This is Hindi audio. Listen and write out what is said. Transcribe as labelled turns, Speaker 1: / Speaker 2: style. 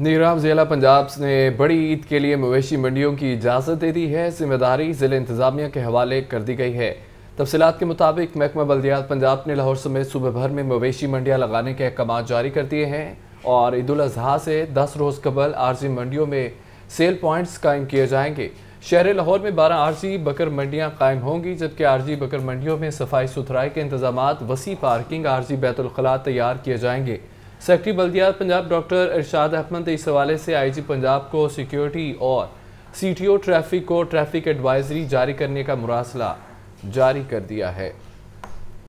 Speaker 1: नीराम जिला पंजाब ने बड़ी ईद के लिए मवेशी मंडियों की इजाज़त दे दी है जिम्मेदारी ज़िले इंतजामिया के हवाले कर दी गई है तफसीत के मुताबिक महकमा बल्दियात पंजाब ने लाहौर समेत सुबह भर में मवेशी मंडियाँ लगाने के अहकाम जारी कर दिए हैं और ईद अजहा से दस रोज़ कबल आरजी मंडियों में सेल पॉइंट्स कायम किए जाएंगे शहर लाहौर में बारह आरजी बकर मंडियाँ कायम होंगी जबकि आरजी बकर मंडियों में सफाई सुथराई के इंतजाम वसी पार्किंग आरजी बैतुलखला तैयार किए जाएंगे सेक्रेटरी बल्दियात पंजाब डॉक्टर इरशाद अहमद ने इस हवाले से आईजी पंजाब को सिक्योरिटी और सीटीओ ट्रैफिक को ट्रैफिक एडवाइजरी जारी करने का मुरासला जारी कर दिया है